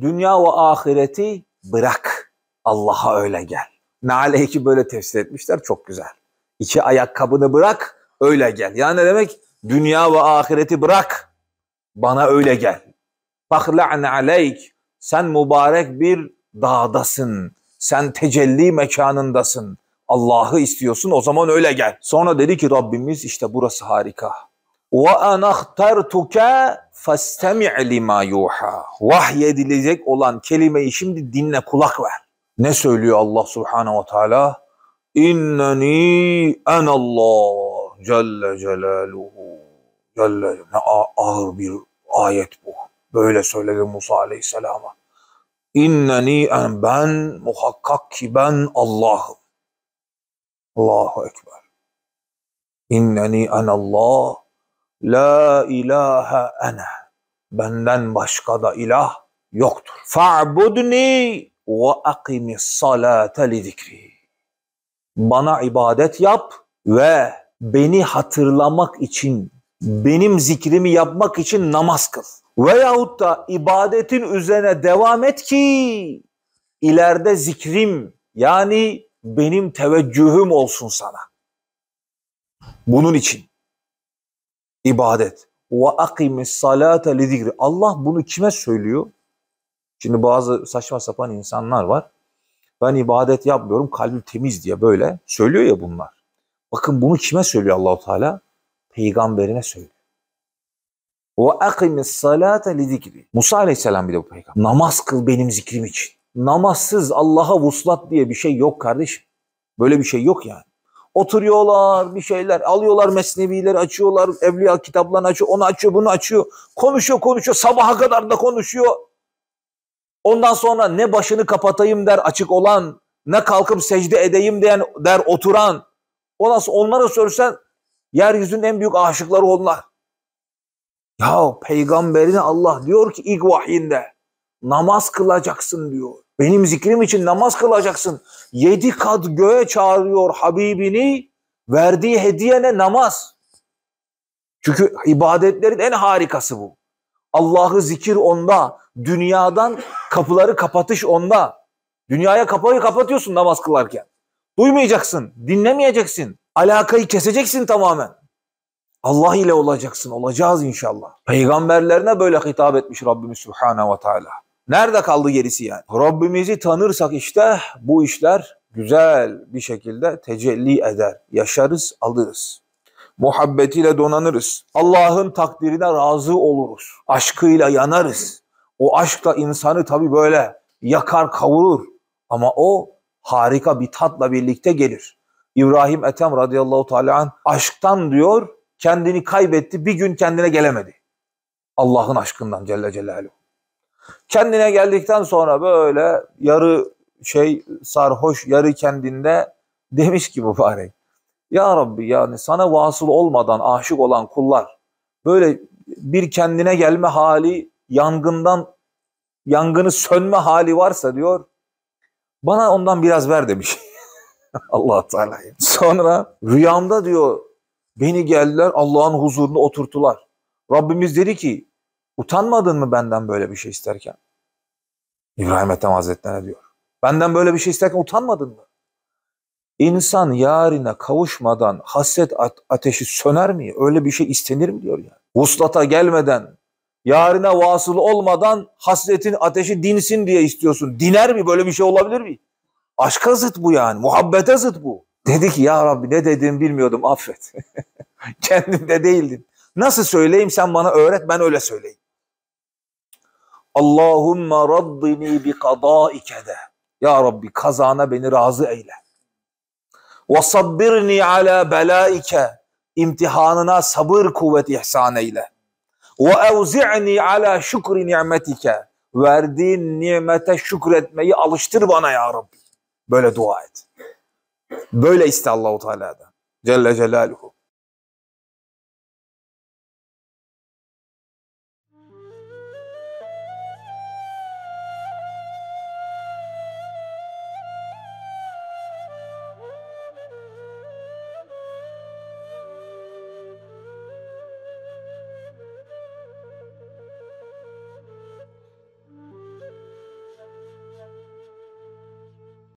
dünya ve ahireti bırak. Allah'a öyle gel. Nale böyle tefsir etmişler çok güzel. İki ayakkabını bırak öyle gel. Yani ne demek? Dünya ve ahireti bırak. Bana öyle gel. Fahla'ne aleyk. Sen mübarek bir dağdasın. Sen tecelli mekanındasın. Allah'ı istiyorsun o zaman öyle gel. Sonra dedi ki Rabbimiz işte burası harika. Ve ana ihtartuke fastemi' lima yuha. Vahyedilecek olan kelimeyi şimdi dinle kulak ver. Ne söylüyor Allah Subhanahu ve Teala? İnneni enallah celle celaluhu. Celle ne ağır bir ayet bu. Böyle söyledi Musa Aleyhisselam'a. İnneni en ben muhakkak ki ben Allah'ım. Allahu Ekber. İnneni en Allah La ilahe ene. Benden başka da ilah yoktur. Fa'budni ve akimis salate li zikri. Bana ibadet yap ve beni hatırlamak için, benim zikrimi yapmak için namaz kıl. Veyahut da ibadetin üzerine devam et ki ileride zikrim yani benim teveccühüm olsun sana. Bunun için ibadet. Ve akimis salate li Allah bunu kime söylüyor? Şimdi bazı saçma sapan insanlar var. Ben ibadet yapmıyorum kalbim temiz diye böyle söylüyor ya bunlar. Bakın bunu kime söylüyor Allahu Teala? Peygamberine söylüyor. Ve akimis salate li zikri. Musa Aleyhisselam bir de bu peygamber. Namaz kıl benim zikrim için. Namazsız Allah'a vuslat diye bir şey yok kardeşim. Böyle bir şey yok yani. Oturuyorlar bir şeyler alıyorlar mesnevileri açıyorlar evliya kitaplarını açıyor onu açıyor bunu açıyor konuşuyor konuşuyor sabaha kadar da konuşuyor. Ondan sonra ne başını kapatayım der açık olan ne kalkıp secde edeyim diyen der oturan. Ondan sonra onlara sorsan yeryüzünün en büyük aşıkları onlar. Ya peygamberine Allah diyor ki ilk vahiyinde namaz kılacaksın diyor. Benim zikrim için namaz kılacaksın. Yedi kat göğe çağırıyor Habibini. Verdiği hediyene Namaz. Çünkü ibadetlerin en harikası bu. Allah'ı zikir onda. Dünyadan kapıları kapatış onda. Dünyaya kapıyı kapatıyorsun namaz kılarken. Duymayacaksın, dinlemeyeceksin. Alakayı keseceksin tamamen. Allah ile olacaksın, olacağız inşallah. Peygamberlerine böyle hitap etmiş Rabbimiz Sübhanehu ve Teala. Nerede kaldı gerisi yani? Rabbimizi tanırsak işte bu işler güzel bir şekilde tecelli eder. Yaşarız, alırız. Muhabbetiyle donanırız. Allah'ın takdirine razı oluruz. Aşkıyla yanarız. O aşk da insanı tabii böyle yakar, kavurur. Ama o harika bir tatla birlikte gelir. İbrahim Ethem radıyallahu teala aşktan diyor kendini kaybetti bir gün kendine gelemedi. Allah'ın aşkından Celle Celaluhu. Kendine geldikten sonra böyle yarı şey sarhoş, yarı kendinde demiş ki mübarek. Ya Rabbi yani sana vasıl olmadan aşık olan kullar böyle bir kendine gelme hali yangından yangını sönme hali varsa diyor bana ondan biraz ver demiş. Allah Teala. Sonra rüyamda diyor beni geldiler Allah'ın huzuruna oturttular. Rabbimiz dedi ki Utanmadın mı benden böyle bir şey isterken? İbrahim Ethem Hazretleri diyor. Benden böyle bir şey isterken utanmadın mı? İnsan yarına kavuşmadan hasret ateşi söner mi? Öyle bir şey istenir mi diyor yani. Vuslata gelmeden, yarına vasıl olmadan hasretin ateşi dinsin diye istiyorsun. Diner mi? Böyle bir şey olabilir mi? Aşka zıt bu yani. Muhabbete zıt bu. Dedi ki ya Rabbi ne dediğimi bilmiyordum affet. Kendimde değildin. Nasıl söyleyeyim sen bana öğret ben öyle söyleyeyim. Allahümme rabbini bi kadaike de. Ya Rabbi kazana beni razı eyle. Ve sabbirni ala belaike. İmtihanına sabır kuvvet ihsan eyle. Ve evzi'ni ala şükri nimetike. Verdiğin nimete şükretmeyi alıştır bana ya Rabbi. Böyle dua et. Böyle iste Allahu Teala'dan. Celle Celaluhu.